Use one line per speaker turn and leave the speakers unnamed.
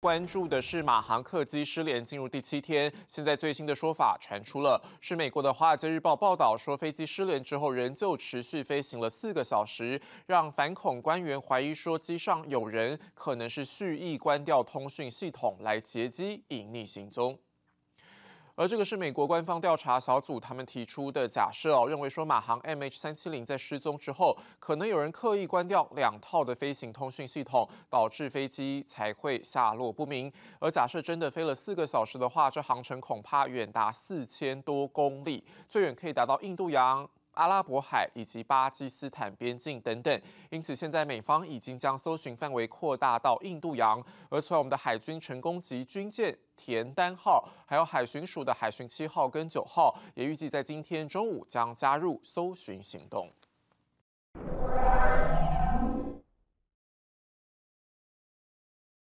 关注的是马航客机失联进入第七天，现在最新的说法传出了，是美国的《华尔街日报》报道说，飞机失联之后仍旧持续飞行了四个小时，让反恐官员怀疑说机上有人可能是蓄意关掉通讯系统来劫机隐匿行踪。而这个是美国官方调查小组他们提出的假设哦，认为说马航 MH 三七零在失踪之后，可能有人刻意关掉两套的飞行通讯系统，导致飞机才会下落不明。而假设真的飞了四个小时的话，这航程恐怕远达四千多公里，最远可以达到印度洋。阿拉伯海以及巴基斯坦边境等等，因此现在美方已经将搜寻范围扩大到印度洋，而且我们的海军成功级军舰田单号，还有海巡署的海巡七号跟九号，也预计在今天中午将加入搜寻行动。